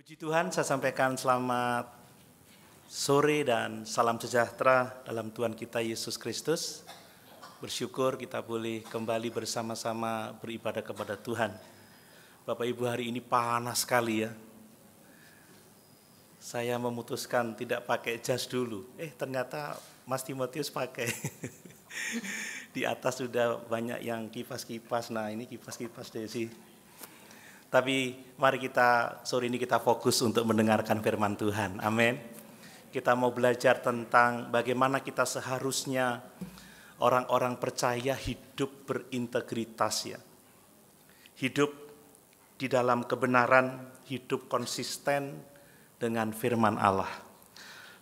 Puji Tuhan, saya sampaikan selamat sore dan salam sejahtera dalam Tuhan kita Yesus Kristus. Bersyukur kita boleh kembali bersama-sama beribadah kepada Tuhan. Bapak Ibu hari ini panas sekali ya. Saya memutuskan tidak pakai jas dulu. Eh ternyata Mas Timotius pakai. Di atas sudah banyak yang kipas-kipas. Nah ini kipas-kipas Desi tapi mari kita sore ini kita fokus untuk mendengarkan firman Tuhan. Amin. Kita mau belajar tentang bagaimana kita seharusnya orang-orang percaya hidup berintegritas ya. Hidup di dalam kebenaran, hidup konsisten dengan firman Allah.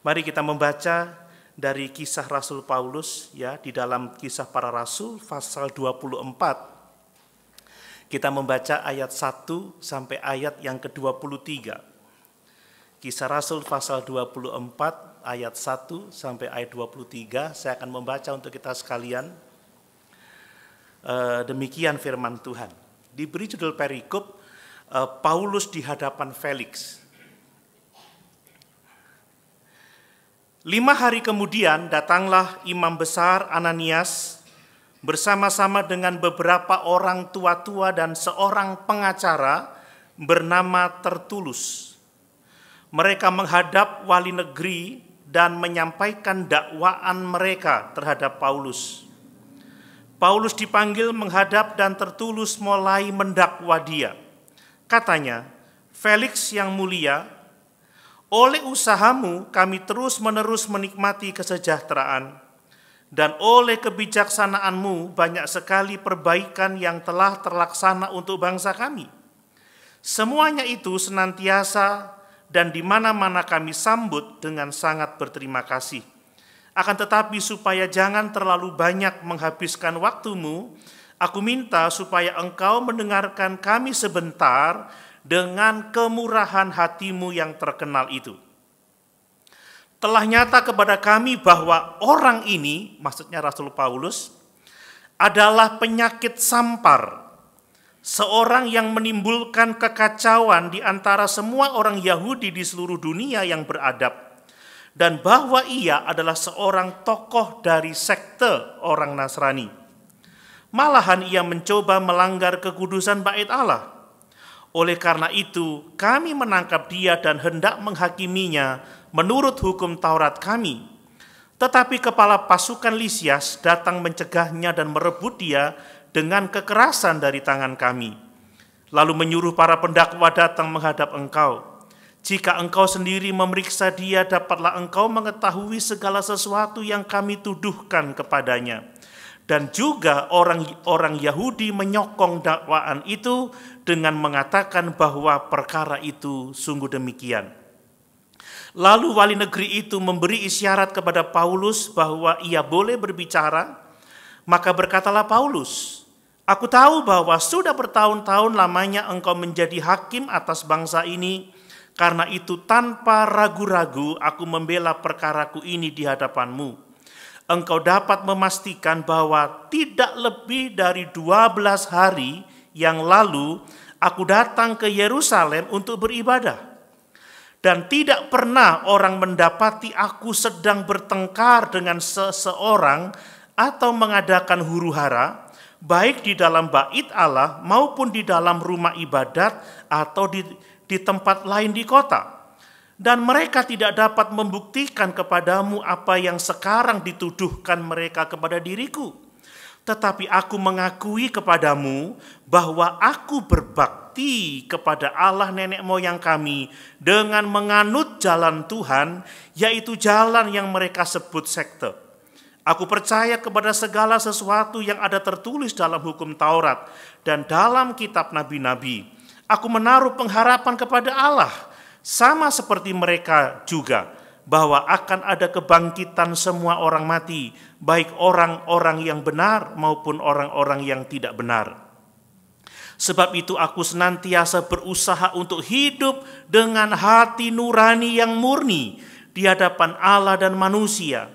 Mari kita membaca dari kisah Rasul Paulus ya di dalam kisah para rasul pasal 24 kita membaca ayat 1 sampai ayat yang ke-23. Kisah Rasul pasal 24 ayat 1 sampai ayat 23. Saya akan membaca untuk kita sekalian. Eh, demikian firman Tuhan. Diberi judul perikop eh, Paulus di hadapan Felix. Lima hari kemudian datanglah imam besar Ananias bersama-sama dengan beberapa orang tua-tua dan seorang pengacara bernama Tertulus. Mereka menghadap wali negeri dan menyampaikan dakwaan mereka terhadap Paulus. Paulus dipanggil menghadap dan Tertulus mulai mendakwa dia. Katanya, Felix yang mulia, oleh usahamu kami terus-menerus menikmati kesejahteraan dan oleh kebijaksanaanmu banyak sekali perbaikan yang telah terlaksana untuk bangsa kami. Semuanya itu senantiasa dan di mana-mana kami sambut dengan sangat berterima kasih. Akan tetapi supaya jangan terlalu banyak menghabiskan waktumu, aku minta supaya engkau mendengarkan kami sebentar dengan kemurahan hatimu yang terkenal itu.' telah nyata kepada kami bahwa orang ini, maksudnya Rasul Paulus, adalah penyakit sampar, seorang yang menimbulkan kekacauan di antara semua orang Yahudi di seluruh dunia yang beradab, dan bahwa ia adalah seorang tokoh dari sekte orang Nasrani. Malahan ia mencoba melanggar kekudusan bait Allah. Oleh karena itu, kami menangkap dia dan hendak menghakiminya menurut hukum Taurat kami. Tetapi kepala pasukan Lisias datang mencegahnya dan merebut dia dengan kekerasan dari tangan kami. Lalu menyuruh para pendakwa datang menghadap engkau. Jika engkau sendiri memeriksa dia, dapatlah engkau mengetahui segala sesuatu yang kami tuduhkan kepadanya dan juga orang-orang Yahudi menyokong dakwaan itu dengan mengatakan bahwa perkara itu sungguh demikian. Lalu wali negeri itu memberi isyarat kepada Paulus bahwa ia boleh berbicara. Maka berkatalah Paulus, Aku tahu bahwa sudah bertahun-tahun lamanya engkau menjadi hakim atas bangsa ini, karena itu tanpa ragu-ragu aku membela perkaraku ini di hadapanmu. Engkau dapat memastikan bahwa tidak lebih dari dua belas hari yang lalu aku datang ke Yerusalem untuk beribadah dan tidak pernah orang mendapati aku sedang bertengkar dengan seseorang atau mengadakan huru hara, baik di dalam bait Allah maupun di dalam rumah ibadat atau di, di tempat lain di kota. Dan mereka tidak dapat membuktikan kepadamu apa yang sekarang dituduhkan mereka kepada diriku. Tetapi aku mengakui kepadamu bahwa aku berbakti berbakti kepada Allah nenek moyang kami dengan menganut jalan Tuhan, yaitu jalan yang mereka sebut sekte. Aku percaya kepada segala sesuatu yang ada tertulis dalam hukum Taurat dan dalam kitab nabi-nabi. Aku menaruh pengharapan kepada Allah, sama seperti mereka juga, bahwa akan ada kebangkitan semua orang mati, baik orang-orang yang benar maupun orang-orang yang tidak benar Sebab itu aku senantiasa berusaha untuk hidup dengan hati nurani yang murni di hadapan Allah dan manusia.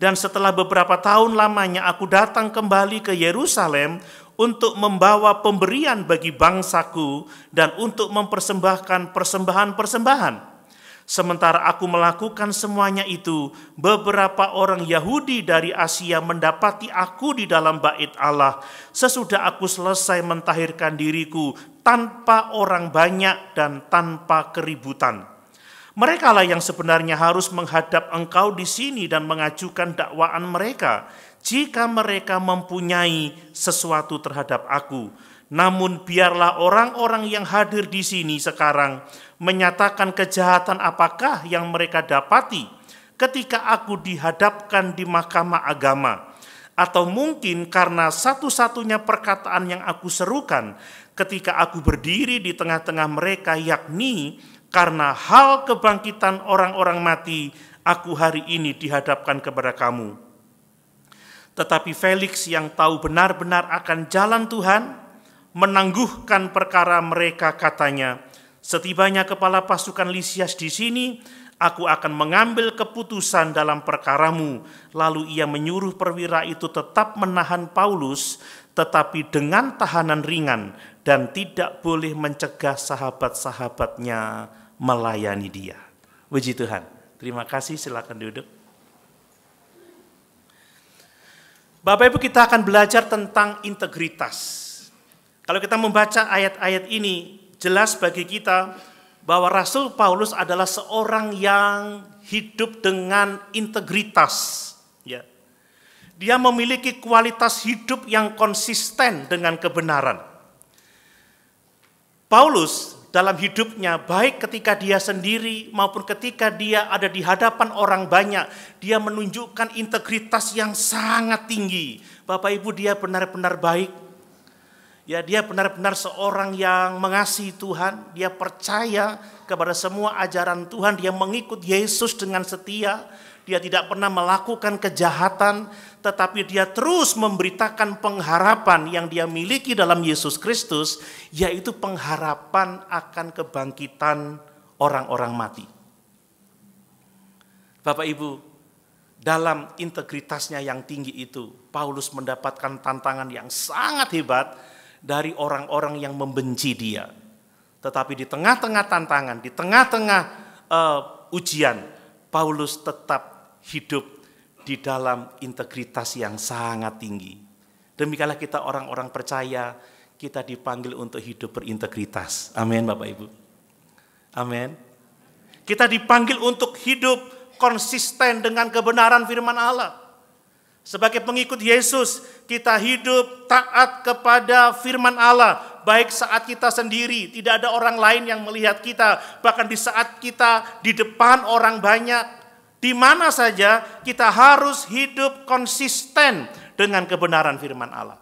Dan setelah beberapa tahun lamanya aku datang kembali ke Yerusalem untuk membawa pemberian bagi bangsaku dan untuk mempersembahkan persembahan-persembahan. Sementara aku melakukan semuanya itu, beberapa orang Yahudi dari Asia mendapati aku di dalam bait Allah. Sesudah aku selesai mentahirkan diriku tanpa orang banyak dan tanpa keributan. Merekalah yang sebenarnya harus menghadap engkau di sini dan mengajukan dakwaan mereka jika mereka mempunyai sesuatu terhadap aku namun biarlah orang-orang yang hadir di sini sekarang menyatakan kejahatan apakah yang mereka dapati ketika aku dihadapkan di mahkamah agama. Atau mungkin karena satu-satunya perkataan yang aku serukan ketika aku berdiri di tengah-tengah mereka yakni karena hal kebangkitan orang-orang mati aku hari ini dihadapkan kepada kamu. Tetapi Felix yang tahu benar-benar akan jalan Tuhan, menangguhkan perkara mereka katanya, setibanya kepala pasukan Lisias di sini, aku akan mengambil keputusan dalam perkaramu. Lalu ia menyuruh perwira itu tetap menahan Paulus, tetapi dengan tahanan ringan dan tidak boleh mencegah sahabat-sahabatnya melayani dia. Puji Tuhan. Terima kasih, silakan duduk. Bapak Ibu kita akan belajar tentang integritas. Kalau kita membaca ayat-ayat ini, jelas bagi kita bahwa Rasul Paulus adalah seorang yang hidup dengan integritas. Ya. Dia memiliki kualitas hidup yang konsisten dengan kebenaran. Paulus dalam hidupnya, baik ketika dia sendiri maupun ketika dia ada di hadapan orang banyak, dia menunjukkan integritas yang sangat tinggi. Bapak Ibu, dia benar-benar baik, Ya, dia benar-benar seorang yang mengasihi Tuhan, dia percaya kepada semua ajaran Tuhan, dia mengikut Yesus dengan setia, dia tidak pernah melakukan kejahatan, tetapi dia terus memberitakan pengharapan yang dia miliki dalam Yesus Kristus, yaitu pengharapan akan kebangkitan orang-orang mati. Bapak Ibu, dalam integritasnya yang tinggi itu, Paulus mendapatkan tantangan yang sangat hebat dari orang-orang yang membenci dia. Tetapi di tengah-tengah tantangan, di tengah-tengah uh, ujian, Paulus tetap hidup di dalam integritas yang sangat tinggi. Demikianlah kita orang-orang percaya, kita dipanggil untuk hidup berintegritas. Amin Bapak Ibu. Amin. Kita dipanggil untuk hidup konsisten dengan kebenaran firman Allah. Sebagai pengikut Yesus, kita hidup taat kepada firman Allah, baik saat kita sendiri, tidak ada orang lain yang melihat kita, bahkan di saat kita di depan orang banyak, di mana saja kita harus hidup konsisten dengan kebenaran firman Allah.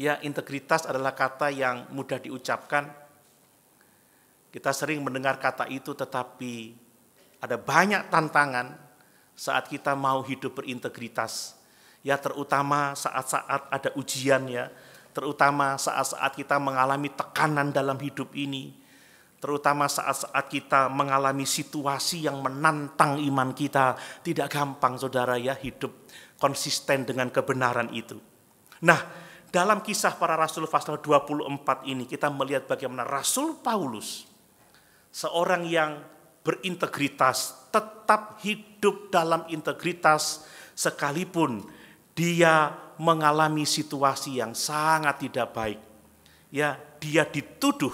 Ya, integritas adalah kata yang mudah diucapkan. Kita sering mendengar kata itu, tetapi ada banyak tantangan saat kita mau hidup berintegritas, ya terutama saat-saat ada ujian ya, terutama saat-saat kita mengalami tekanan dalam hidup ini, terutama saat-saat kita mengalami situasi yang menantang iman kita, tidak gampang saudara ya hidup konsisten dengan kebenaran itu. Nah, dalam kisah para rasul pasal 24 ini kita melihat bagaimana Rasul Paulus seorang yang berintegritas, tetap hidup dalam integritas sekalipun dia mengalami situasi yang sangat tidak baik. Ya, dia dituduh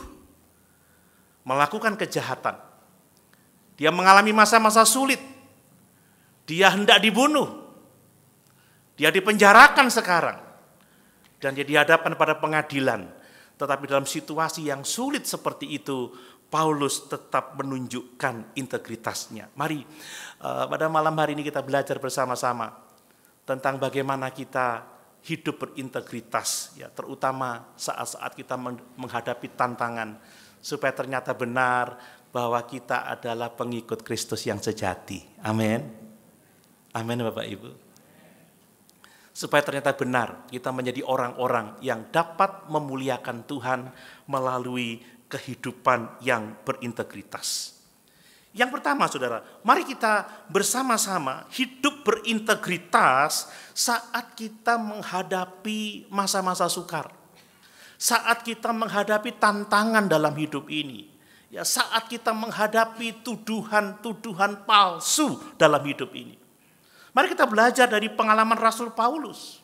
melakukan kejahatan. Dia mengalami masa-masa sulit. Dia hendak dibunuh. Dia dipenjarakan sekarang. Dan dia dihadapkan pada pengadilan. Tetapi dalam situasi yang sulit seperti itu, Paulus tetap menunjukkan integritasnya. Mari eh, pada malam hari ini kita belajar bersama-sama tentang bagaimana kita hidup berintegritas ya terutama saat-saat kita menghadapi tantangan supaya ternyata benar bahwa kita adalah pengikut Kristus yang sejati. Amin. Amin Bapak Ibu. Supaya ternyata benar kita menjadi orang-orang yang dapat memuliakan Tuhan melalui kehidupan yang berintegritas. Yang pertama, saudara, mari kita bersama-sama hidup berintegritas saat kita menghadapi masa-masa sukar, saat kita menghadapi tantangan dalam hidup ini, ya, saat kita menghadapi tuduhan-tuduhan palsu dalam hidup ini. Mari kita belajar dari pengalaman Rasul Paulus.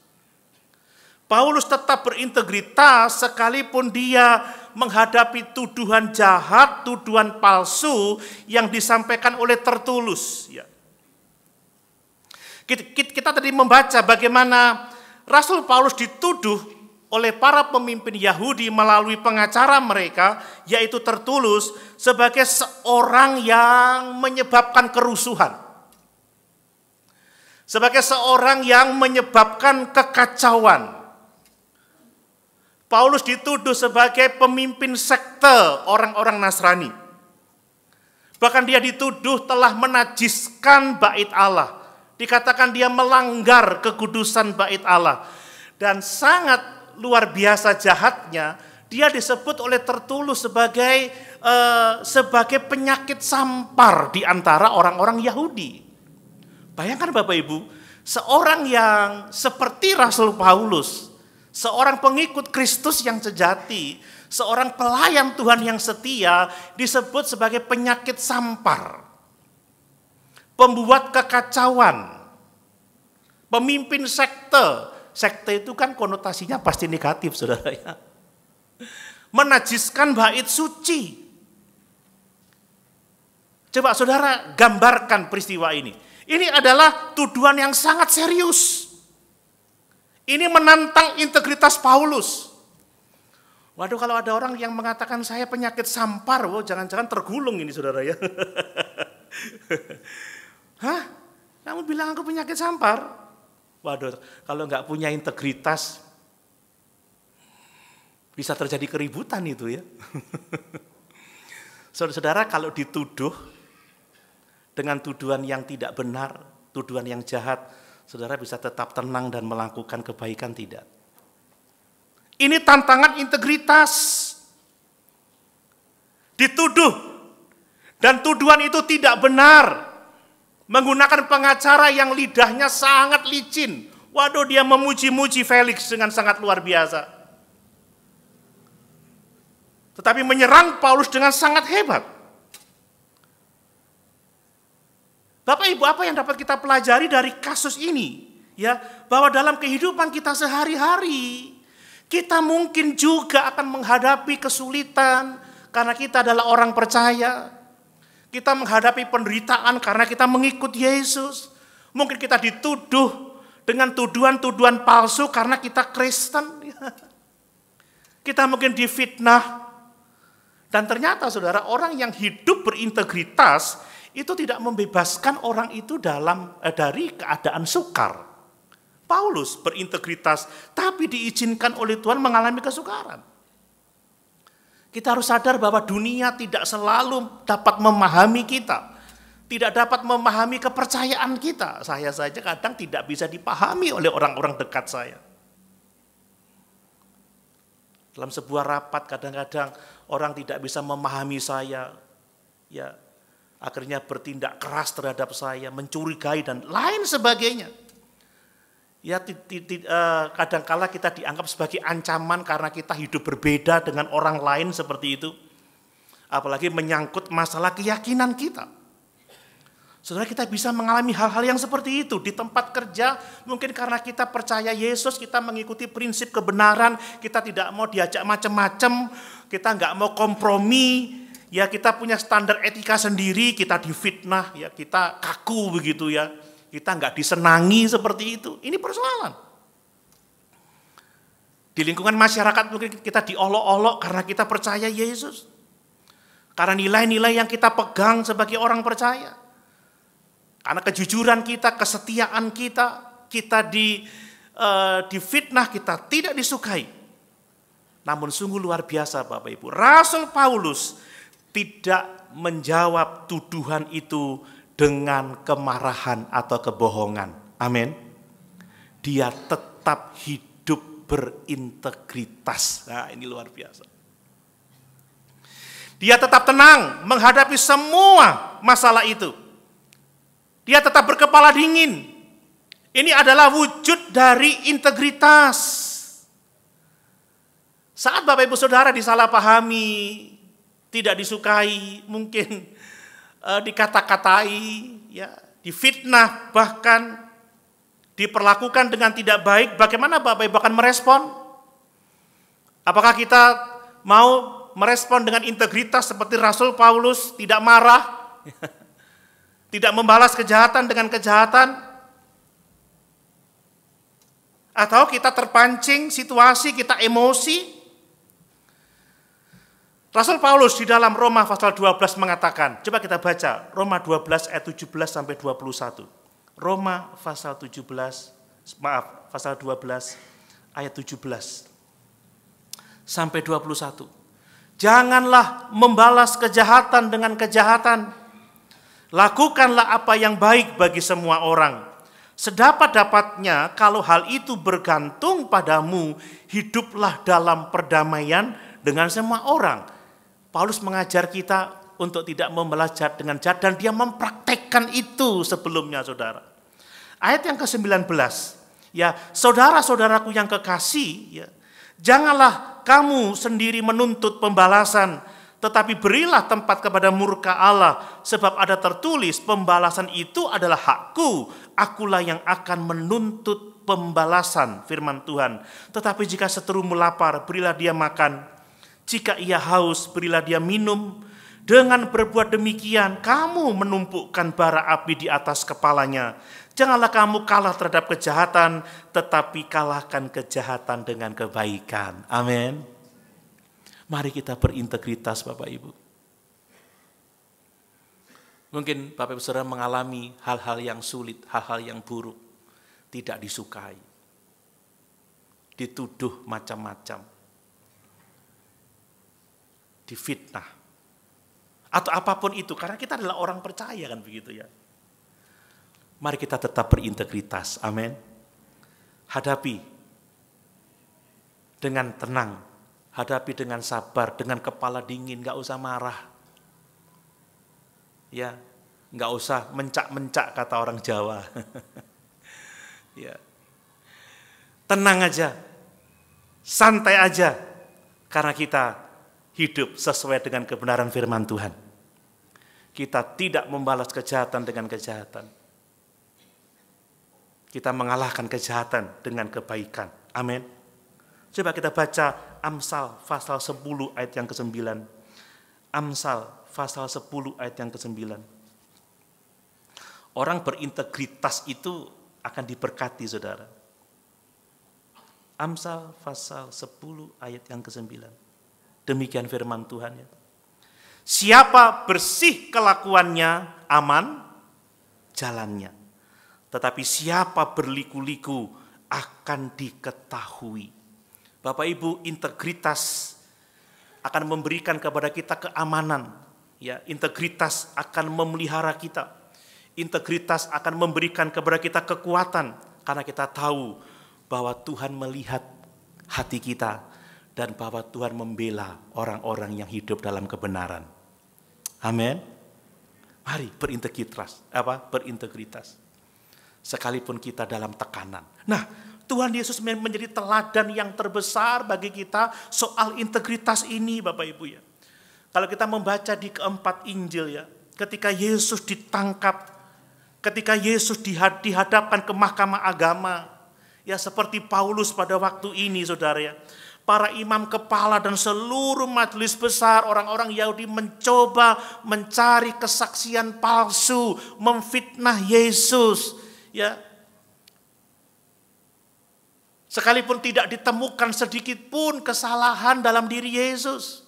Paulus tetap berintegritas sekalipun dia menghadapi tuduhan jahat, tuduhan palsu yang disampaikan oleh tertulus. Ya. Kita tadi membaca bagaimana Rasul Paulus dituduh oleh para pemimpin Yahudi melalui pengacara mereka, yaitu tertulus, sebagai seorang yang menyebabkan kerusuhan. Sebagai seorang yang menyebabkan kekacauan. Paulus dituduh sebagai pemimpin sekte orang-orang Nasrani. Bahkan dia dituduh telah menajiskan bait Allah. Dikatakan dia melanggar kekudusan bait Allah. Dan sangat luar biasa jahatnya, dia disebut oleh tertulus sebagai uh, sebagai penyakit sampar di antara orang-orang Yahudi. Bayangkan Bapak Ibu, seorang yang seperti Rasul Paulus seorang pengikut Kristus yang sejati, seorang pelayan Tuhan yang setia disebut sebagai penyakit sampar, pembuat kekacauan, pemimpin sekte. Sekte itu kan konotasinya pasti negatif, saudara ya. Menajiskan bait suci. Coba saudara gambarkan peristiwa ini. Ini adalah tuduhan yang sangat serius ini menantang integritas Paulus. Waduh kalau ada orang yang mengatakan saya penyakit sampar, wow jangan-jangan tergulung ini saudara ya. Hah? Kamu bilang aku penyakit sampar? Waduh, kalau nggak punya integritas bisa terjadi keributan itu ya. Saudara-saudara kalau dituduh dengan tuduhan yang tidak benar, tuduhan yang jahat, saudara bisa tetap tenang dan melakukan kebaikan tidak? Ini tantangan integritas. Dituduh dan tuduhan itu tidak benar. Menggunakan pengacara yang lidahnya sangat licin. Waduh dia memuji-muji Felix dengan sangat luar biasa. Tetapi menyerang Paulus dengan sangat hebat. Bapak Ibu, apa yang dapat kita pelajari dari kasus ini? Ya, bahwa dalam kehidupan kita sehari-hari kita mungkin juga akan menghadapi kesulitan karena kita adalah orang percaya. Kita menghadapi penderitaan karena kita mengikut Yesus. Mungkin kita dituduh dengan tuduhan-tuduhan palsu karena kita Kristen. Kita mungkin difitnah. Dan ternyata saudara, orang yang hidup berintegritas itu tidak membebaskan orang itu dalam eh, dari keadaan sukar. Paulus berintegritas tapi diizinkan oleh Tuhan mengalami kesukaran. Kita harus sadar bahwa dunia tidak selalu dapat memahami kita. Tidak dapat memahami kepercayaan kita. Saya saja kadang tidak bisa dipahami oleh orang-orang dekat saya. Dalam sebuah rapat kadang-kadang orang tidak bisa memahami saya. Ya, akhirnya bertindak keras terhadap saya, mencurigai dan lain sebagainya. Ya eh, kadangkala kita dianggap sebagai ancaman karena kita hidup berbeda dengan orang lain seperti itu. Apalagi menyangkut masalah keyakinan kita. Saudara kita bisa mengalami hal-hal yang seperti itu di tempat kerja, mungkin karena kita percaya Yesus, kita mengikuti prinsip kebenaran, kita tidak mau diajak macam-macam, kita nggak mau kompromi, ya kita punya standar etika sendiri, kita difitnah, ya kita kaku begitu ya, kita nggak disenangi seperti itu. Ini persoalan. Di lingkungan masyarakat mungkin kita diolok-olok karena kita percaya Yesus. Karena nilai-nilai yang kita pegang sebagai orang percaya. Karena kejujuran kita, kesetiaan kita, kita di, eh, difitnah, kita tidak disukai. Namun sungguh luar biasa Bapak Ibu. Rasul Paulus tidak menjawab tuduhan itu dengan kemarahan atau kebohongan. Amin. Dia tetap hidup berintegritas. Nah, ini luar biasa. Dia tetap tenang menghadapi semua masalah itu. Dia tetap berkepala dingin. Ini adalah wujud dari integritas. Saat Bapak Ibu Saudara disalahpahami, tidak disukai, mungkin e, dikata-katai, ya, difitnah, bahkan diperlakukan dengan tidak baik, bagaimana Bapak Ibu akan merespon? Apakah kita mau merespon dengan integritas seperti Rasul Paulus, tidak marah, tidak membalas kejahatan dengan kejahatan? Atau kita terpancing situasi, kita emosi, Rasul Paulus di dalam Roma pasal 12 mengatakan, coba kita baca Roma 12 ayat 17 sampai 21. Roma pasal 17 maaf, pasal 12 ayat 17 sampai 21. Janganlah membalas kejahatan dengan kejahatan. Lakukanlah apa yang baik bagi semua orang. Sedapat-dapatnya kalau hal itu bergantung padamu, hiduplah dalam perdamaian dengan semua orang. Paulus mengajar kita untuk tidak membelah jahat dengan jahat dan dia mempraktekkan itu sebelumnya saudara. Ayat yang ke-19, ya saudara-saudaraku yang kekasih, ya, janganlah kamu sendiri menuntut pembalasan, tetapi berilah tempat kepada murka Allah, sebab ada tertulis pembalasan itu adalah hakku, akulah yang akan menuntut pembalasan firman Tuhan. Tetapi jika seterumu lapar, berilah dia makan, jika ia haus, berilah dia minum. Dengan berbuat demikian, kamu menumpukkan bara api di atas kepalanya. Janganlah kamu kalah terhadap kejahatan, tetapi kalahkan kejahatan dengan kebaikan. Amin. Mari kita berintegritas, Bapak Ibu. Mungkin Bapak Ibu Saudara mengalami hal-hal yang sulit, hal-hal yang buruk, tidak disukai, dituduh macam-macam difitnah. Atau apapun itu, karena kita adalah orang percaya kan begitu ya. Mari kita tetap berintegritas, amin. Hadapi dengan tenang, hadapi dengan sabar, dengan kepala dingin, nggak usah marah. Ya, nggak usah mencak-mencak kata orang Jawa. ya. Tenang aja, santai aja, karena kita hidup sesuai dengan kebenaran firman Tuhan. Kita tidak membalas kejahatan dengan kejahatan. Kita mengalahkan kejahatan dengan kebaikan. Amin. Coba kita baca Amsal pasal 10 ayat yang ke-9. Amsal pasal 10 ayat yang ke-9. Orang berintegritas itu akan diberkati saudara. Amsal pasal 10 ayat yang ke-9. Demikian firman Tuhan. Ya. Siapa bersih kelakuannya, aman jalannya. Tetapi siapa berliku-liku akan diketahui. Bapak Ibu, integritas akan memberikan kepada kita keamanan. Ya, integritas akan memelihara kita. Integritas akan memberikan kepada kita kekuatan karena kita tahu bahwa Tuhan melihat hati kita dan bahwa Tuhan membela orang-orang yang hidup dalam kebenaran. Amin. Mari berintegritas, apa? Berintegritas. Sekalipun kita dalam tekanan. Nah, Tuhan Yesus menjadi teladan yang terbesar bagi kita soal integritas ini Bapak Ibu ya. Kalau kita membaca di keempat Injil ya, ketika Yesus ditangkap, ketika Yesus dihadapkan ke mahkamah agama, ya seperti Paulus pada waktu ini saudara ya para imam kepala dan seluruh majelis besar orang-orang Yahudi mencoba mencari kesaksian palsu, memfitnah Yesus, ya. Sekalipun tidak ditemukan sedikit pun kesalahan dalam diri Yesus.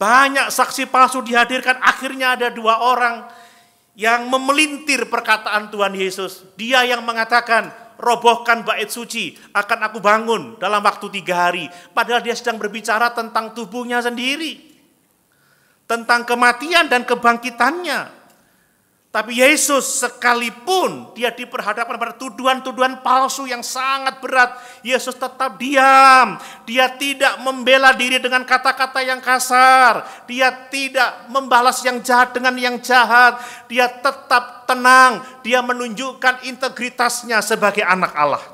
Banyak saksi palsu dihadirkan, akhirnya ada dua orang yang memelintir perkataan Tuhan Yesus. Dia yang mengatakan, robohkan bait suci, akan aku bangun dalam waktu tiga hari. Padahal dia sedang berbicara tentang tubuhnya sendiri. Tentang kematian dan kebangkitannya. Tapi Yesus sekalipun dia diperhadapkan pada tuduhan-tuduhan palsu yang sangat berat, Yesus tetap diam. Dia tidak membela diri dengan kata-kata yang kasar. Dia tidak membalas yang jahat dengan yang jahat. Dia tetap tenang. Dia menunjukkan integritasnya sebagai anak Allah.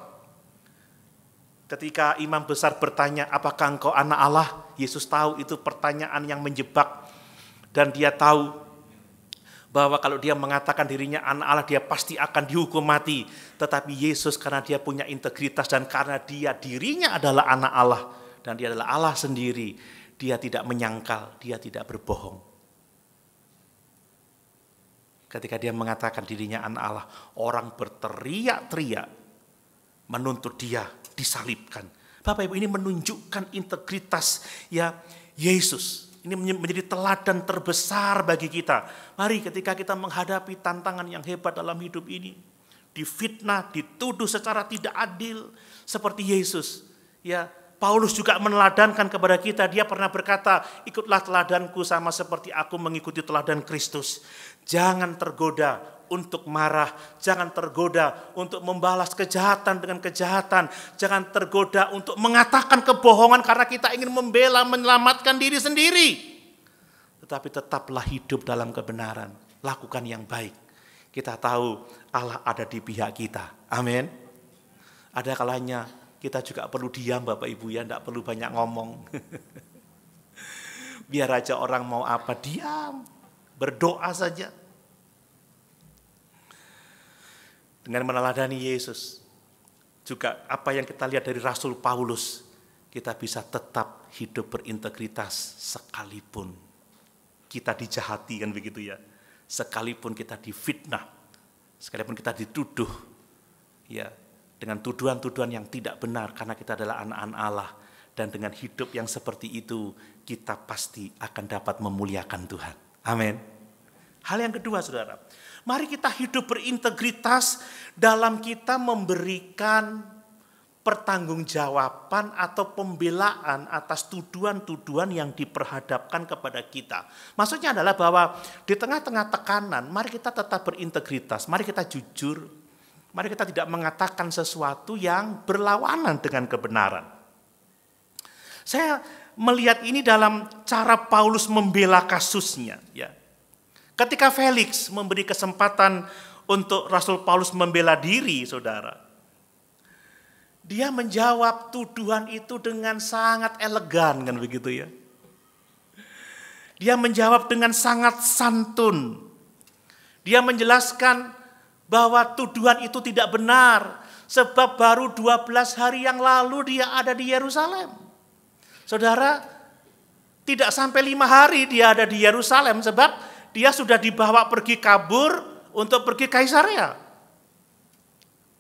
Ketika imam besar bertanya, apakah engkau anak Allah? Yesus tahu itu pertanyaan yang menjebak. Dan dia tahu bahwa kalau dia mengatakan dirinya anak Allah dia pasti akan dihukum mati. Tetapi Yesus karena dia punya integritas dan karena dia dirinya adalah anak Allah dan dia adalah Allah sendiri, dia tidak menyangkal, dia tidak berbohong. Ketika dia mengatakan dirinya anak Allah, orang berteriak-teriak menuntut dia disalibkan. Bapak Ibu ini menunjukkan integritas ya Yesus ini menjadi teladan terbesar bagi kita. Mari ketika kita menghadapi tantangan yang hebat dalam hidup ini, difitnah, dituduh secara tidak adil seperti Yesus. Ya, Paulus juga meneladankan kepada kita. Dia pernah berkata, ikutlah teladanku sama seperti aku mengikuti teladan Kristus. Jangan tergoda untuk marah, jangan tergoda untuk membalas kejahatan dengan kejahatan, jangan tergoda untuk mengatakan kebohongan karena kita ingin membela, menyelamatkan diri sendiri. Tetapi tetaplah hidup dalam kebenaran, lakukan yang baik. Kita tahu Allah ada di pihak kita. Amin. Ada kalanya kita juga perlu diam Bapak Ibu ya, tidak perlu banyak ngomong. Biar aja orang mau apa, diam berdoa saja. Dengan meneladani Yesus, juga apa yang kita lihat dari Rasul Paulus, kita bisa tetap hidup berintegritas sekalipun kita dijahati kan begitu ya. Sekalipun kita difitnah, sekalipun kita dituduh ya dengan tuduhan-tuduhan yang tidak benar karena kita adalah anak-anak Allah dan dengan hidup yang seperti itu kita pasti akan dapat memuliakan Tuhan. Amin. Hal yang kedua saudara, mari kita hidup berintegritas dalam kita memberikan pertanggungjawaban atau pembelaan atas tuduhan-tuduhan yang diperhadapkan kepada kita. Maksudnya adalah bahwa di tengah-tengah tekanan, mari kita tetap berintegritas, mari kita jujur, mari kita tidak mengatakan sesuatu yang berlawanan dengan kebenaran. Saya melihat ini dalam cara Paulus membela kasusnya. Ya. Ketika Felix memberi kesempatan untuk Rasul Paulus membela diri, saudara, dia menjawab tuduhan itu dengan sangat elegan, kan begitu ya? Dia menjawab dengan sangat santun. Dia menjelaskan bahwa tuduhan itu tidak benar, sebab baru 12 hari yang lalu dia ada di Yerusalem. Saudara, tidak sampai lima hari dia ada di Yerusalem sebab dia sudah dibawa pergi kabur untuk pergi Kaisarea.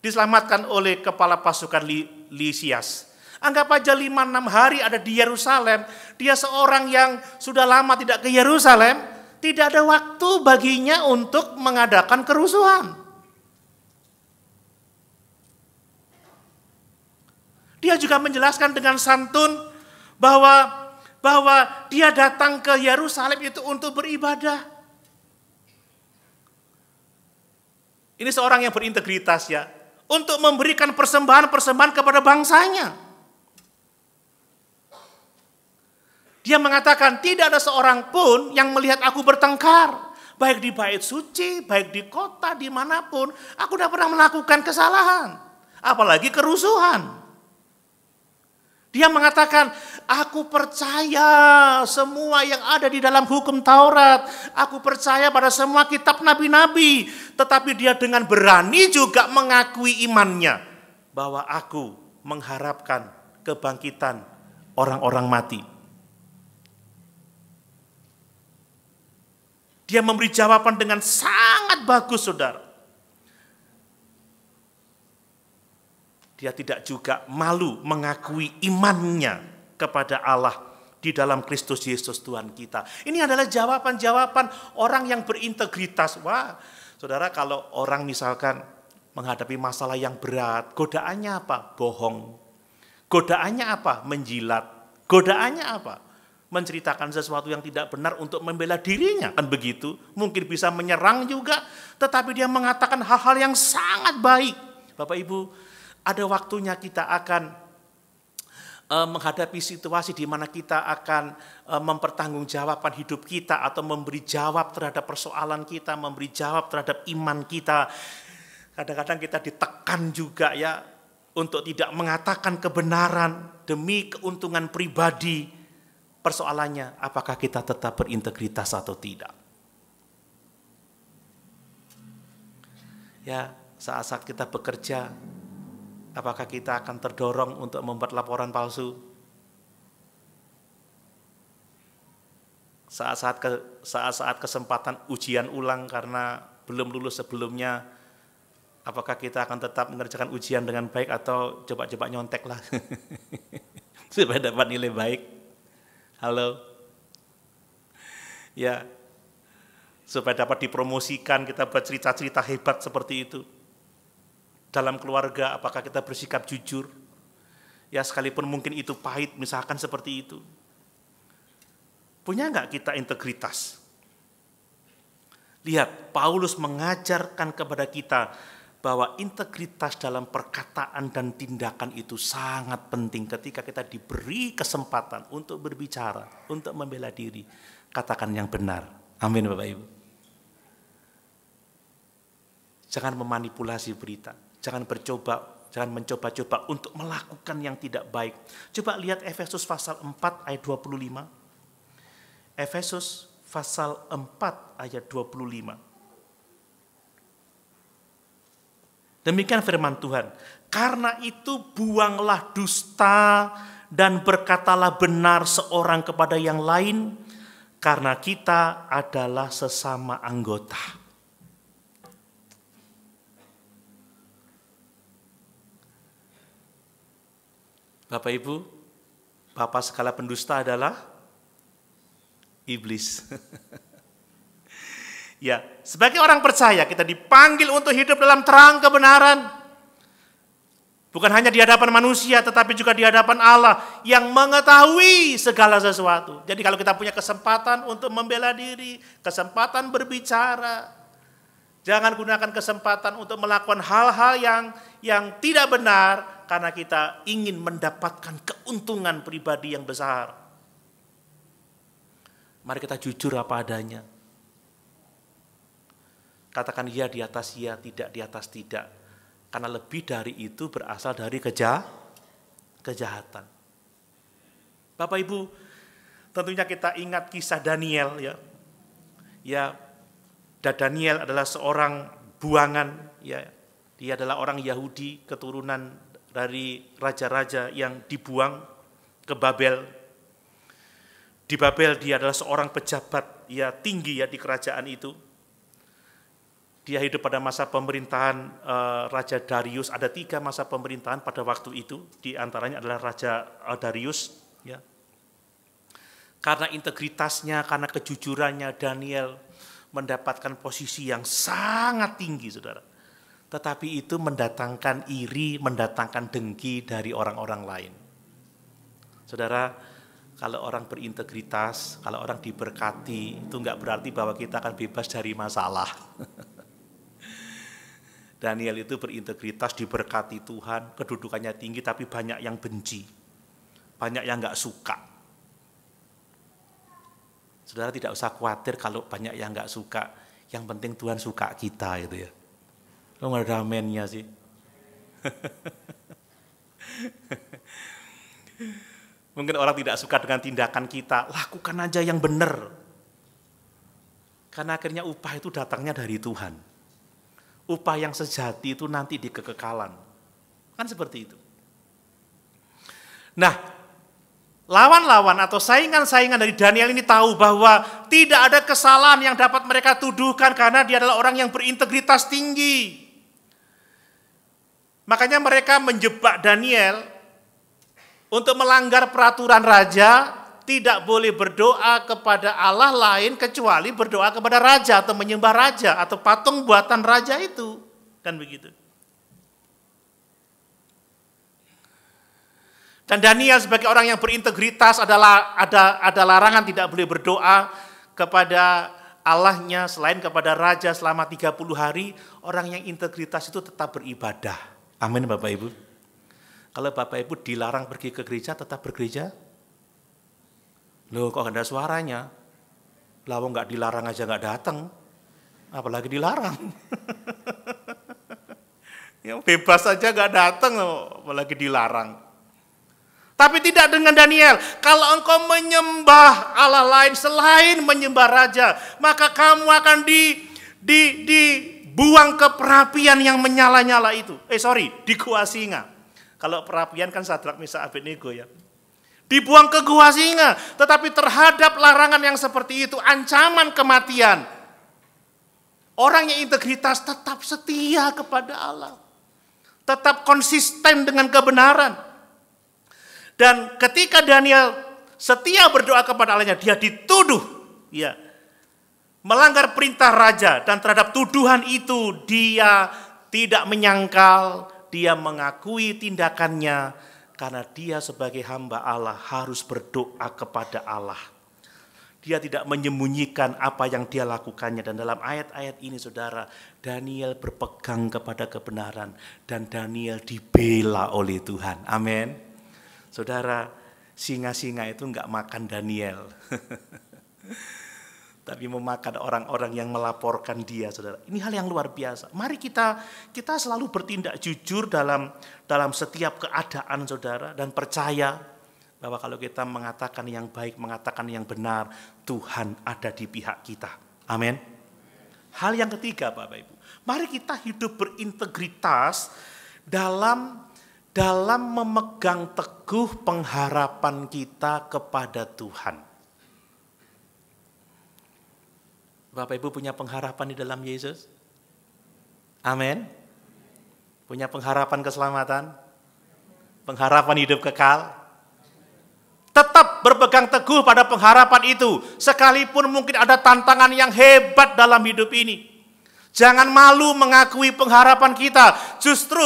Diselamatkan oleh kepala pasukan Lisias. Anggap aja lima enam hari ada di Yerusalem. Dia seorang yang sudah lama tidak ke Yerusalem. Tidak ada waktu baginya untuk mengadakan kerusuhan. Dia juga menjelaskan dengan santun bahwa bahwa dia datang ke Yerusalem itu untuk beribadah. Ini seorang yang berintegritas ya, untuk memberikan persembahan-persembahan kepada bangsanya. Dia mengatakan tidak ada seorang pun yang melihat aku bertengkar. Baik di bait suci, baik di kota, dimanapun. Aku tidak pernah melakukan kesalahan. Apalagi kerusuhan. Dia mengatakan, aku percaya semua yang ada di dalam hukum Taurat. Aku percaya pada semua kitab nabi-nabi. Tetapi dia dengan berani juga mengakui imannya. Bahwa aku mengharapkan kebangkitan orang-orang mati. Dia memberi jawaban dengan sangat bagus saudara. dia tidak juga malu mengakui imannya kepada Allah di dalam Kristus Yesus Tuhan kita. Ini adalah jawaban-jawaban orang yang berintegritas. Wah, saudara kalau orang misalkan menghadapi masalah yang berat, godaannya apa? Bohong. Godaannya apa? Menjilat. Godaannya apa? Menceritakan sesuatu yang tidak benar untuk membela dirinya, kan begitu. Mungkin bisa menyerang juga, tetapi dia mengatakan hal-hal yang sangat baik. Bapak Ibu, ada waktunya kita akan eh, menghadapi situasi di mana kita akan eh, mempertanggungjawabkan hidup kita atau memberi jawab terhadap persoalan kita, memberi jawab terhadap iman kita. Kadang-kadang kita ditekan juga ya untuk tidak mengatakan kebenaran demi keuntungan pribadi. Persoalannya apakah kita tetap berintegritas atau tidak? Ya, saat-saat kita bekerja, Apakah kita akan terdorong untuk membuat laporan palsu? Saat-saat ke, saat-saat kesempatan ujian ulang karena belum lulus sebelumnya, apakah kita akan tetap mengerjakan ujian dengan baik atau coba-coba nyontek lah supaya dapat nilai baik? Halo. Ya, supaya dapat dipromosikan kita buat cerita-cerita hebat seperti itu dalam keluarga apakah kita bersikap jujur ya sekalipun mungkin itu pahit misalkan seperti itu punya nggak kita integritas lihat Paulus mengajarkan kepada kita bahwa integritas dalam perkataan dan tindakan itu sangat penting ketika kita diberi kesempatan untuk berbicara, untuk membela diri. Katakan yang benar. Amin Bapak Ibu. Jangan memanipulasi berita. Jangan bercoba, jangan mencoba-coba untuk melakukan yang tidak baik. Coba lihat Efesus pasal 4 ayat 25. Efesus pasal 4 ayat 25. Demikian firman Tuhan. Karena itu buanglah dusta dan berkatalah benar seorang kepada yang lain karena kita adalah sesama anggota. Bapak Ibu, bapak skala pendusta adalah iblis. ya, sebagai orang percaya kita dipanggil untuk hidup dalam terang kebenaran. Bukan hanya di hadapan manusia, tetapi juga di hadapan Allah yang mengetahui segala sesuatu. Jadi kalau kita punya kesempatan untuk membela diri, kesempatan berbicara, jangan gunakan kesempatan untuk melakukan hal-hal yang yang tidak benar, karena kita ingin mendapatkan keuntungan pribadi yang besar. Mari kita jujur apa adanya. Katakan ya di atas ya, tidak di atas tidak. Karena lebih dari itu berasal dari keja kejahatan. Bapak Ibu, tentunya kita ingat kisah Daniel ya. Ya, Daniel adalah seorang buangan ya. Dia adalah orang Yahudi keturunan dari raja-raja yang dibuang ke Babel. Di Babel dia adalah seorang pejabat, ya tinggi ya di kerajaan itu. Dia hidup pada masa pemerintahan uh, Raja Darius. Ada tiga masa pemerintahan pada waktu itu. Di antaranya adalah Raja eh, Darius. Ya. Karena integritasnya, karena kejujurannya, Daniel mendapatkan posisi yang sangat tinggi, saudara tetapi itu mendatangkan iri, mendatangkan dengki dari orang-orang lain. Saudara, kalau orang berintegritas, kalau orang diberkati, itu enggak berarti bahwa kita akan bebas dari masalah. Daniel itu berintegritas, diberkati Tuhan, kedudukannya tinggi tapi banyak yang benci, banyak yang enggak suka. Saudara tidak usah khawatir kalau banyak yang enggak suka, yang penting Tuhan suka kita gitu ya. Lo nggak ada amennya sih. Mungkin orang tidak suka dengan tindakan kita, lakukan aja yang benar. Karena akhirnya upah itu datangnya dari Tuhan. Upah yang sejati itu nanti di kekekalan. Kan seperti itu. Nah, lawan-lawan atau saingan-saingan dari Daniel ini tahu bahwa tidak ada kesalahan yang dapat mereka tuduhkan karena dia adalah orang yang berintegritas tinggi. Makanya mereka menjebak Daniel untuk melanggar peraturan raja, tidak boleh berdoa kepada Allah lain kecuali berdoa kepada raja atau menyembah raja atau patung buatan raja itu. Kan begitu. Dan Daniel sebagai orang yang berintegritas adalah ada ada larangan tidak boleh berdoa kepada Allahnya selain kepada raja selama 30 hari, orang yang integritas itu tetap beribadah. Amin Bapak Ibu. Kalau Bapak Ibu dilarang pergi ke gereja, tetap bergereja? Loh kok ada suaranya? Lawang nggak dilarang aja nggak datang, apalagi dilarang. Yang bebas saja nggak datang, apalagi dilarang. Tapi tidak dengan Daniel. Kalau engkau menyembah Allah lain selain menyembah raja, maka kamu akan di di di buang ke perapian yang menyala-nyala itu. Eh sorry, di gua singa. Kalau perapian kan Sadrak Misa Abednego ya. Dibuang ke gua singa. Tetapi terhadap larangan yang seperti itu, ancaman kematian. Orang yang integritas tetap setia kepada Allah. Tetap konsisten dengan kebenaran. Dan ketika Daniel setia berdoa kepada Allahnya, dia dituduh. Ya, melanggar perintah raja dan terhadap tuduhan itu dia tidak menyangkal, dia mengakui tindakannya karena dia sebagai hamba Allah harus berdoa kepada Allah. Dia tidak menyembunyikan apa yang dia lakukannya dan dalam ayat-ayat ini Saudara, Daniel berpegang kepada kebenaran dan Daniel dibela oleh Tuhan. Amin. Saudara, singa-singa itu enggak makan Daniel. tapi memakan orang-orang yang melaporkan dia Saudara. Ini hal yang luar biasa. Mari kita kita selalu bertindak jujur dalam dalam setiap keadaan Saudara dan percaya bahwa kalau kita mengatakan yang baik, mengatakan yang benar, Tuhan ada di pihak kita. Amin. Hal yang ketiga Bapak Ibu, mari kita hidup berintegritas dalam dalam memegang teguh pengharapan kita kepada Tuhan. Bapak Ibu punya pengharapan di dalam Yesus? Amin. Punya pengharapan keselamatan? Pengharapan hidup kekal? Tetap berpegang teguh pada pengharapan itu, sekalipun mungkin ada tantangan yang hebat dalam hidup ini. Jangan malu mengakui pengharapan kita. Justru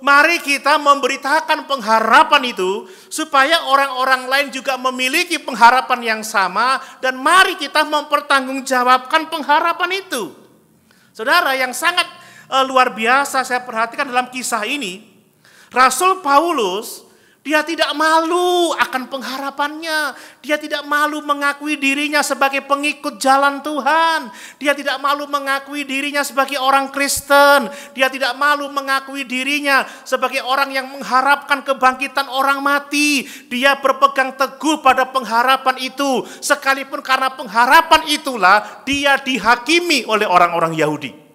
mari kita memberitakan pengharapan itu supaya orang-orang lain juga memiliki pengharapan yang sama dan mari kita mempertanggungjawabkan pengharapan itu. Saudara yang sangat eh, luar biasa saya perhatikan dalam kisah ini, Rasul Paulus dia tidak malu akan pengharapannya. Dia tidak malu mengakui dirinya sebagai pengikut jalan Tuhan. Dia tidak malu mengakui dirinya sebagai orang Kristen. Dia tidak malu mengakui dirinya sebagai orang yang mengharapkan kebangkitan orang mati. Dia berpegang teguh pada pengharapan itu. Sekalipun karena pengharapan itulah dia dihakimi oleh orang-orang Yahudi.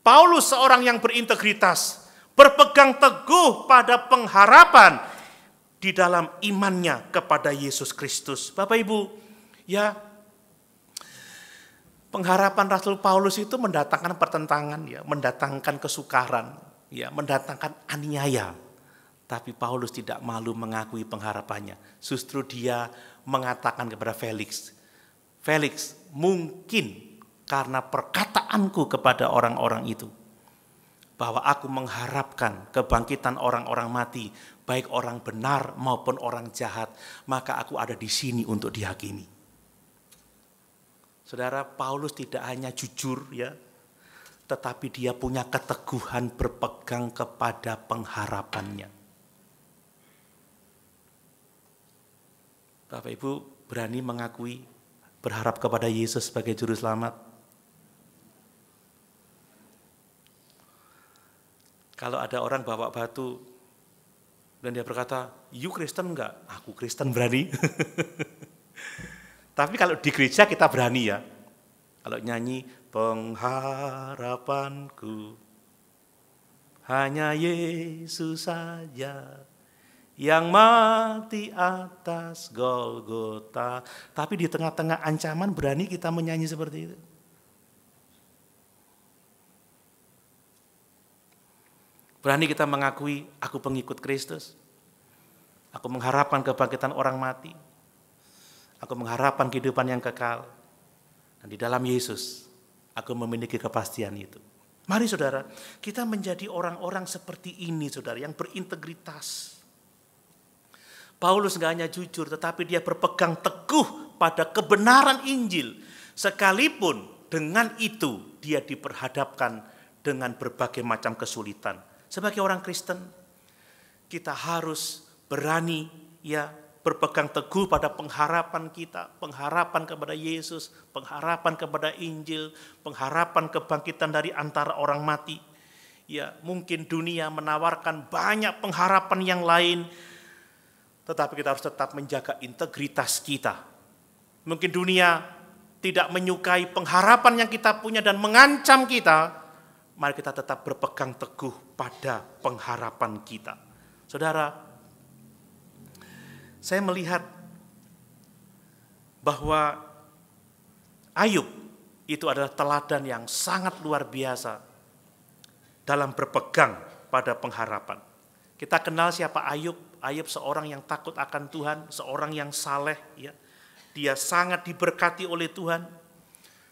Paulus seorang yang berintegritas, berpegang teguh pada pengharapan di dalam imannya kepada Yesus Kristus. Bapak Ibu, ya pengharapan Rasul Paulus itu mendatangkan pertentangan ya, mendatangkan kesukaran, ya, mendatangkan aniaya. Tapi Paulus tidak malu mengakui pengharapannya. Justru dia mengatakan kepada Felix, Felix, mungkin karena perkataanku kepada orang-orang itu. Bahwa aku mengharapkan kebangkitan orang-orang mati, baik orang benar maupun orang jahat, maka aku ada di sini untuk dihakimi. Saudara Paulus tidak hanya jujur ya, tetapi dia punya keteguhan berpegang kepada pengharapannya. Bapak Ibu berani mengakui berharap kepada Yesus sebagai juru selamat Kalau ada orang bawa batu dan dia berkata, "You Kristen enggak?" Aku Kristen berani. Tapi kalau di gereja kita berani ya. Kalau nyanyi pengharapanku hanya Yesus saja yang mati atas Golgota. Tapi di tengah-tengah ancaman berani kita menyanyi seperti itu. Berani kita mengakui, aku pengikut Kristus. Aku mengharapkan kebangkitan orang mati. Aku mengharapkan kehidupan yang kekal. Dan di dalam Yesus, aku memiliki kepastian itu. Mari saudara, kita menjadi orang-orang seperti ini saudara, yang berintegritas. Paulus nggak hanya jujur, tetapi dia berpegang teguh pada kebenaran Injil. Sekalipun dengan itu dia diperhadapkan dengan berbagai macam kesulitan sebagai orang Kristen, kita harus berani ya berpegang teguh pada pengharapan kita, pengharapan kepada Yesus, pengharapan kepada Injil, pengharapan kebangkitan dari antara orang mati. Ya, mungkin dunia menawarkan banyak pengharapan yang lain, tetapi kita harus tetap menjaga integritas kita. Mungkin dunia tidak menyukai pengharapan yang kita punya dan mengancam kita, mari kita tetap berpegang teguh pada pengharapan kita. Saudara, saya melihat bahwa Ayub itu adalah teladan yang sangat luar biasa dalam berpegang pada pengharapan. Kita kenal siapa Ayub. Ayub seorang yang takut akan Tuhan, seorang yang saleh. Ya. Dia sangat diberkati oleh Tuhan.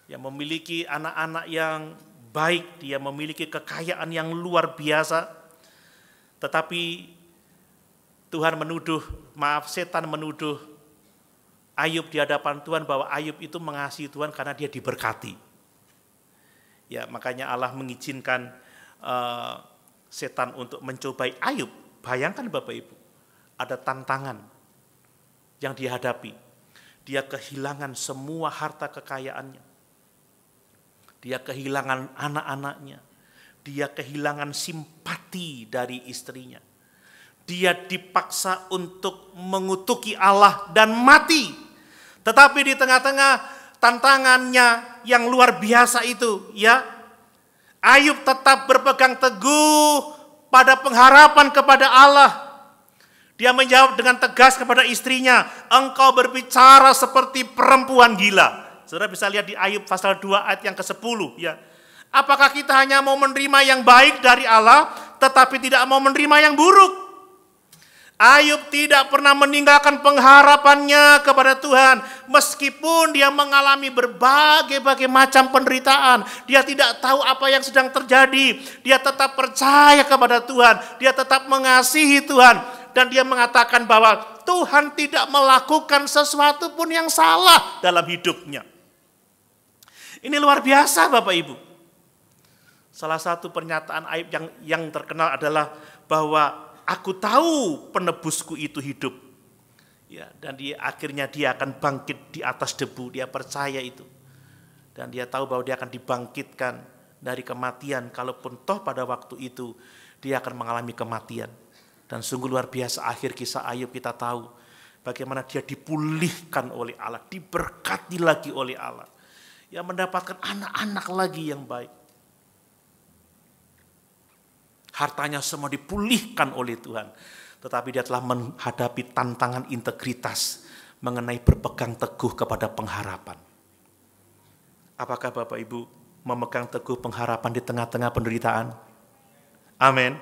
Yang memiliki anak-anak yang baik, dia memiliki kekayaan yang luar biasa, tetapi Tuhan menuduh, maaf setan menuduh Ayub di hadapan Tuhan bahwa Ayub itu mengasihi Tuhan karena dia diberkati. Ya, makanya Allah mengizinkan uh, setan untuk mencobai Ayub. Bayangkan Bapak Ibu, ada tantangan yang dihadapi. Dia kehilangan semua harta kekayaannya. Dia kehilangan anak-anaknya. Dia kehilangan simpati dari istrinya. Dia dipaksa untuk mengutuki Allah dan mati. Tetapi di tengah-tengah tantangannya yang luar biasa itu, ya, Ayub tetap berpegang teguh pada pengharapan kepada Allah. Dia menjawab dengan tegas kepada istrinya, "Engkau berbicara seperti perempuan gila." Saudara bisa lihat di Ayub pasal 2 ayat yang ke-10 ya. Apakah kita hanya mau menerima yang baik dari Allah tetapi tidak mau menerima yang buruk? Ayub tidak pernah meninggalkan pengharapannya kepada Tuhan. Meskipun dia mengalami berbagai-bagai macam penderitaan. Dia tidak tahu apa yang sedang terjadi. Dia tetap percaya kepada Tuhan. Dia tetap mengasihi Tuhan. Dan dia mengatakan bahwa Tuhan tidak melakukan sesuatu pun yang salah dalam hidupnya. Ini luar biasa Bapak Ibu. Salah satu pernyataan aib yang yang terkenal adalah bahwa aku tahu penebusku itu hidup. Ya, dan dia akhirnya dia akan bangkit di atas debu, dia percaya itu. Dan dia tahu bahwa dia akan dibangkitkan dari kematian kalaupun toh pada waktu itu dia akan mengalami kematian. Dan sungguh luar biasa akhir kisah Ayub kita tahu bagaimana dia dipulihkan oleh Allah, diberkati lagi oleh Allah yang mendapatkan anak-anak lagi yang baik. Hartanya semua dipulihkan oleh Tuhan. Tetapi dia telah menghadapi tantangan integritas mengenai berpegang teguh kepada pengharapan. Apakah Bapak Ibu memegang teguh pengharapan di tengah-tengah penderitaan? Amin.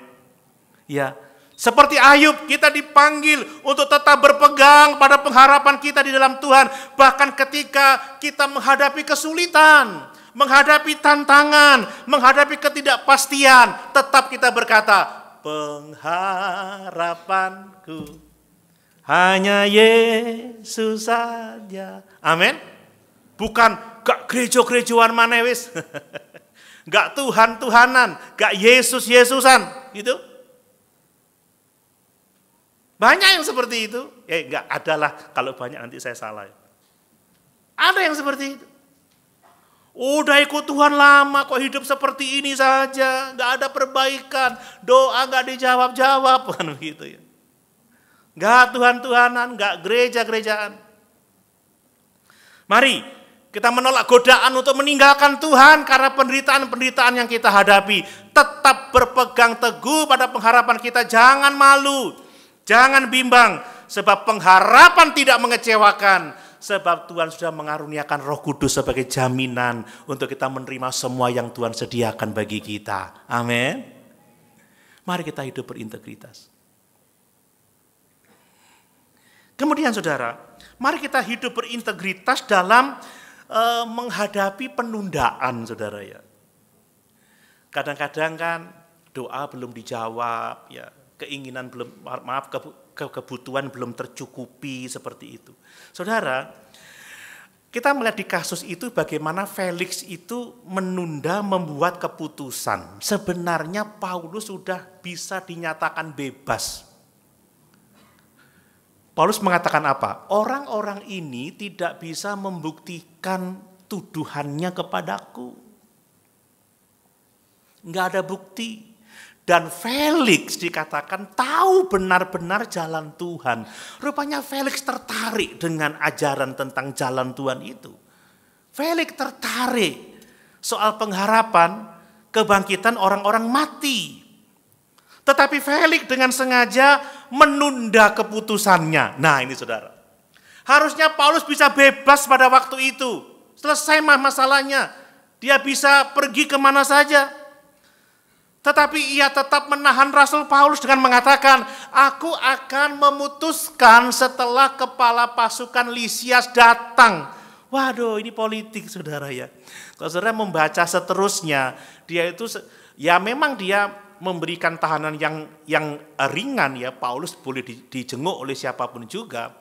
Ya, seperti Ayub, kita dipanggil untuk tetap berpegang pada pengharapan kita di dalam Tuhan. Bahkan ketika kita menghadapi kesulitan, menghadapi tantangan, menghadapi ketidakpastian, tetap kita berkata, pengharapanku hanya Yesus saja. Amin. Bukan gak gerejo-gerejoan manewis. gak Tuhan-Tuhanan, gak Yesus-Yesusan, gitu. Banyak yang seperti itu. Ya enggak adalah kalau banyak nanti saya salah. Ada yang seperti itu. Udah ikut Tuhan lama kok hidup seperti ini saja. Enggak ada perbaikan. Doa enggak dijawab-jawab. Kan begitu ya. Enggak Tuhan-Tuhanan, enggak gereja-gerejaan. Mari kita menolak godaan untuk meninggalkan Tuhan karena penderitaan-penderitaan yang kita hadapi. Tetap berpegang teguh pada pengharapan kita. Jangan malu Jangan bimbang, sebab pengharapan tidak mengecewakan. Sebab Tuhan sudah mengaruniakan roh kudus sebagai jaminan untuk kita menerima semua yang Tuhan sediakan bagi kita. Amin. Mari kita hidup berintegritas. Kemudian saudara, mari kita hidup berintegritas dalam e, menghadapi penundaan saudara ya. Kadang-kadang kan doa belum dijawab ya keinginan belum maaf ke, kebutuhan belum tercukupi seperti itu. Saudara, kita melihat di kasus itu bagaimana Felix itu menunda membuat keputusan. Sebenarnya Paulus sudah bisa dinyatakan bebas. Paulus mengatakan apa? Orang-orang ini tidak bisa membuktikan tuduhannya kepadaku. Enggak ada bukti. Dan Felix dikatakan tahu benar-benar jalan Tuhan. Rupanya Felix tertarik dengan ajaran tentang jalan Tuhan itu. Felix tertarik soal pengharapan kebangkitan orang-orang mati. Tetapi Felix dengan sengaja menunda keputusannya. Nah ini saudara. Harusnya Paulus bisa bebas pada waktu itu. Selesai masalahnya. Dia bisa pergi kemana saja tetapi ia tetap menahan Rasul Paulus dengan mengatakan, aku akan memutuskan setelah kepala pasukan Lisias datang. Waduh ini politik saudara ya. Kalau saudara membaca seterusnya, dia itu ya memang dia memberikan tahanan yang yang ringan ya. Paulus boleh dijenguk oleh siapapun juga.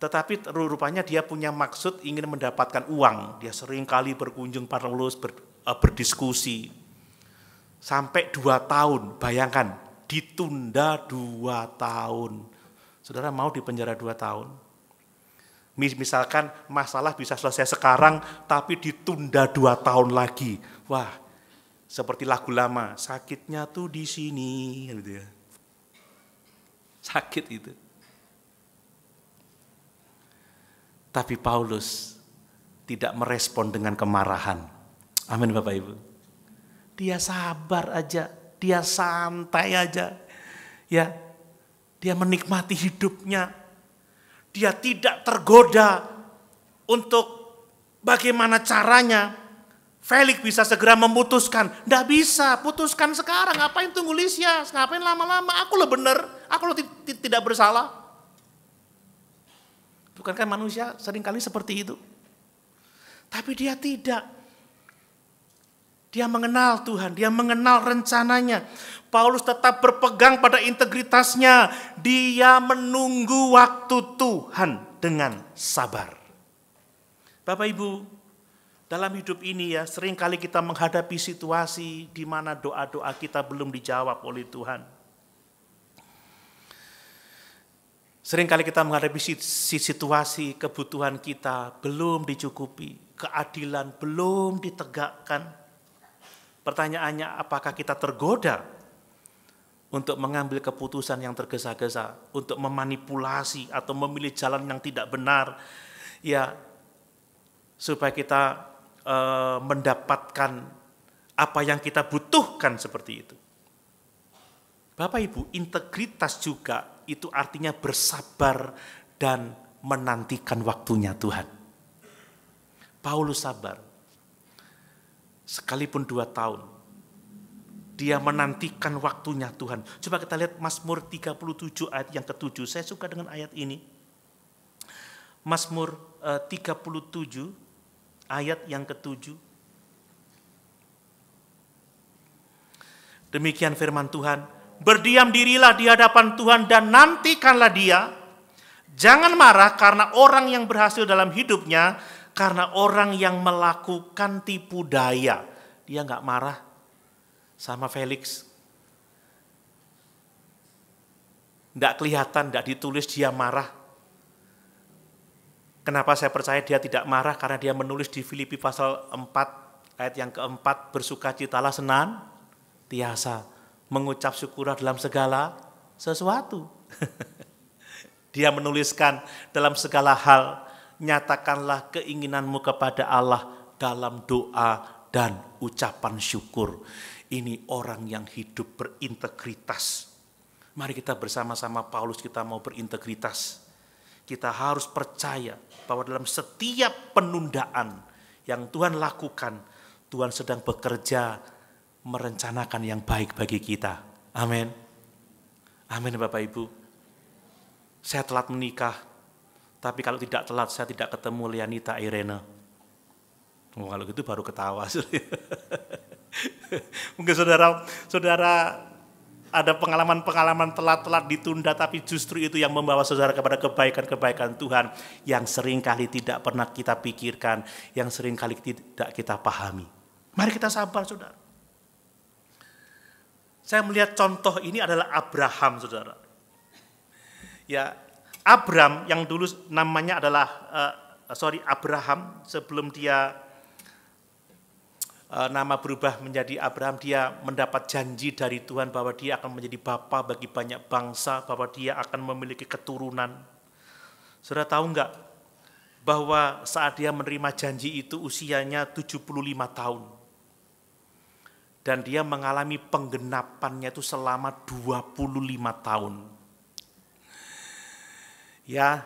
Tetapi rupanya dia punya maksud ingin mendapatkan uang. Dia sering kali berkunjung Paulus, ber, eh, berdiskusi, sampai dua tahun. Bayangkan, ditunda dua tahun. Saudara mau dipenjara dua tahun? Misalkan masalah bisa selesai sekarang, tapi ditunda dua tahun lagi. Wah, seperti lagu lama, sakitnya tuh di sini, gitu ya. Sakit itu. Tapi Paulus tidak merespon dengan kemarahan. Amin Bapak Ibu. Dia sabar aja, dia santai aja. Ya. Dia menikmati hidupnya. Dia tidak tergoda untuk bagaimana caranya Felix bisa segera memutuskan. Tidak bisa, putuskan sekarang. Ngapain tunggu Lisya? Ngapain lama-lama? Aku lo bener, aku lo tidak bersalah. Bukankah manusia seringkali seperti itu? Tapi dia tidak. Dia mengenal Tuhan, dia mengenal rencananya. Paulus tetap berpegang pada integritasnya. Dia menunggu waktu Tuhan dengan sabar. Bapak Ibu, dalam hidup ini ya seringkali kita menghadapi situasi di mana doa-doa kita belum dijawab oleh Tuhan. Seringkali kita menghadapi situasi kebutuhan kita belum dicukupi, keadilan belum ditegakkan, Pertanyaannya apakah kita tergoda untuk mengambil keputusan yang tergesa-gesa, untuk memanipulasi atau memilih jalan yang tidak benar, ya supaya kita e, mendapatkan apa yang kita butuhkan seperti itu. Bapak Ibu, integritas juga itu artinya bersabar dan menantikan waktunya Tuhan. Paulus sabar, sekalipun dua tahun. Dia menantikan waktunya Tuhan. Coba kita lihat Mazmur 37 ayat yang ketujuh. Saya suka dengan ayat ini. Mazmur 37 eh, ayat yang ketujuh. Demikian firman Tuhan. Berdiam dirilah di hadapan Tuhan dan nantikanlah dia. Jangan marah karena orang yang berhasil dalam hidupnya karena orang yang melakukan tipu daya, dia nggak marah sama Felix. Nggak kelihatan, nggak ditulis dia marah. Kenapa saya percaya dia tidak marah? Karena dia menulis di Filipi pasal 4 ayat yang keempat, bersukacitalah senang, tiasa, mengucap syukur dalam segala sesuatu. dia menuliskan dalam segala hal nyatakanlah keinginanmu kepada Allah dalam doa dan ucapan syukur. Ini orang yang hidup berintegritas. Mari kita bersama-sama Paulus kita mau berintegritas. Kita harus percaya bahwa dalam setiap penundaan yang Tuhan lakukan, Tuhan sedang bekerja merencanakan yang baik bagi kita. Amin. Amin Bapak Ibu. Saya telat menikah, tapi kalau tidak telat, saya tidak ketemu Lianita Irene. Oh, kalau gitu baru ketawa. Mungkin saudara, saudara ada pengalaman-pengalaman telat-telat ditunda, tapi justru itu yang membawa saudara kepada kebaikan-kebaikan Tuhan yang seringkali tidak pernah kita pikirkan, yang seringkali tidak kita pahami. Mari kita sabar, saudara. Saya melihat contoh ini adalah Abraham, saudara. Ya, Abram yang dulu namanya adalah uh, sorry Abraham sebelum dia uh, nama berubah menjadi Abraham dia mendapat janji dari Tuhan bahwa dia akan menjadi bapa bagi banyak bangsa bahwa dia akan memiliki keturunan. Sudah tahu enggak bahwa saat dia menerima janji itu usianya 75 tahun. Dan dia mengalami penggenapannya itu selama 25 tahun ya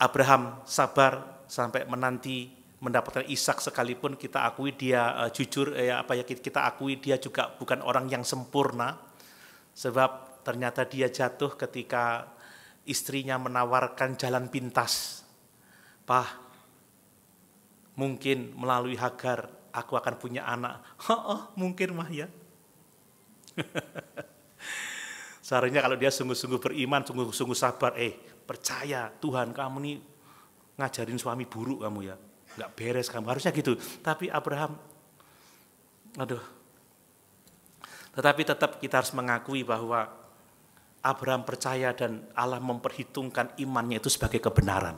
Abraham sabar sampai menanti mendapatkan Ishak sekalipun kita akui dia uh, jujur ya apa ya kita akui dia juga bukan orang yang sempurna sebab ternyata dia jatuh ketika istrinya menawarkan jalan pintas Pah mungkin melalui Hagar aku akan punya anak. Oh, oh mungkin mah ya. Seharusnya kalau dia sungguh-sungguh beriman, sungguh-sungguh sabar, eh percaya Tuhan kamu nih ngajarin suami buruk kamu ya. Nggak beres kamu, harusnya gitu. Tapi Abraham, aduh. Tetapi tetap kita harus mengakui bahwa Abraham percaya dan Allah memperhitungkan imannya itu sebagai kebenaran.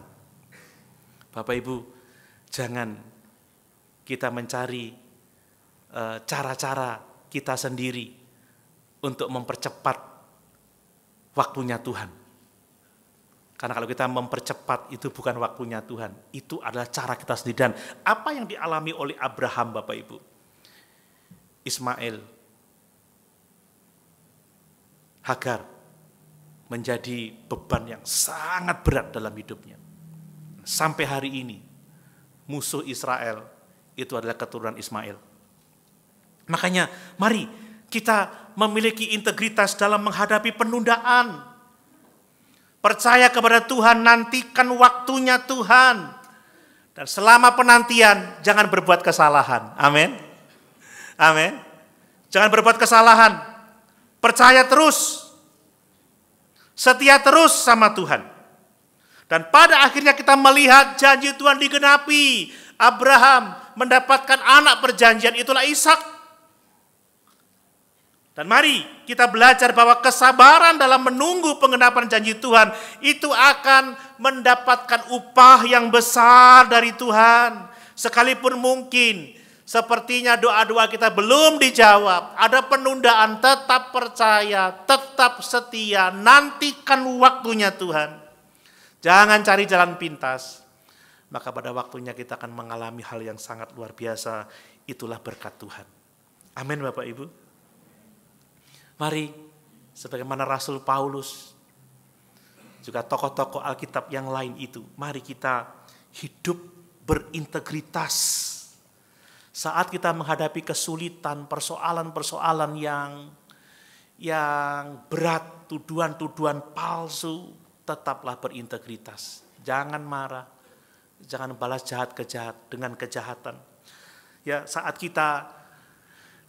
Bapak Ibu, jangan kita mencari eh, cara-cara kita sendiri untuk mempercepat waktunya Tuhan. Karena kalau kita mempercepat itu bukan waktunya Tuhan, itu adalah cara kita sendiri. Dan apa yang dialami oleh Abraham Bapak Ibu, Ismail, Hagar, menjadi beban yang sangat berat dalam hidupnya. Sampai hari ini, musuh Israel itu adalah keturunan Ismail. Makanya, mari kita memiliki integritas dalam menghadapi penundaan. Percaya kepada Tuhan, nantikan waktunya Tuhan. Dan selama penantian, jangan berbuat kesalahan. Amin. Amin. Jangan berbuat kesalahan. Percaya terus. Setia terus sama Tuhan. Dan pada akhirnya kita melihat janji Tuhan digenapi. Abraham mendapatkan anak perjanjian, itulah Ishak. Dan mari kita belajar bahwa kesabaran dalam menunggu pengenapan janji Tuhan itu akan mendapatkan upah yang besar dari Tuhan. Sekalipun mungkin sepertinya doa-doa kita belum dijawab, ada penundaan, tetap percaya, tetap setia, nantikan waktunya Tuhan. Jangan cari jalan pintas. Maka pada waktunya kita akan mengalami hal yang sangat luar biasa. Itulah berkat Tuhan. Amin Bapak Ibu. Mari, sebagaimana Rasul Paulus, juga tokoh-tokoh Alkitab yang lain itu, mari kita hidup berintegritas. Saat kita menghadapi kesulitan, persoalan-persoalan yang yang berat, tuduhan-tuduhan palsu, tetaplah berintegritas. Jangan marah, jangan balas jahat kejahat dengan kejahatan. Ya, saat kita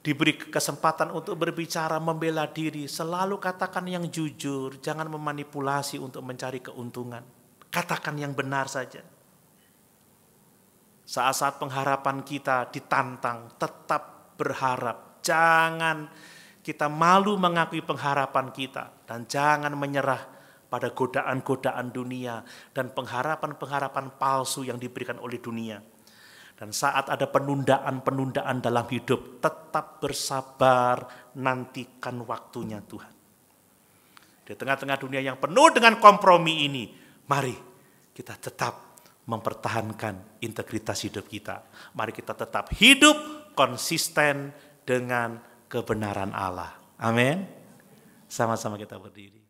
diberi kesempatan untuk berbicara, membela diri, selalu katakan yang jujur, jangan memanipulasi untuk mencari keuntungan. Katakan yang benar saja. Saat-saat pengharapan kita ditantang, tetap berharap. Jangan kita malu mengakui pengharapan kita dan jangan menyerah pada godaan-godaan dunia dan pengharapan-pengharapan palsu yang diberikan oleh dunia. Dan saat ada penundaan-penundaan dalam hidup, tetap bersabar, nantikan waktunya Tuhan. Di tengah-tengah dunia yang penuh dengan kompromi ini, mari kita tetap mempertahankan integritas hidup kita. Mari kita tetap hidup konsisten dengan kebenaran Allah. Amin. Sama-sama kita berdiri.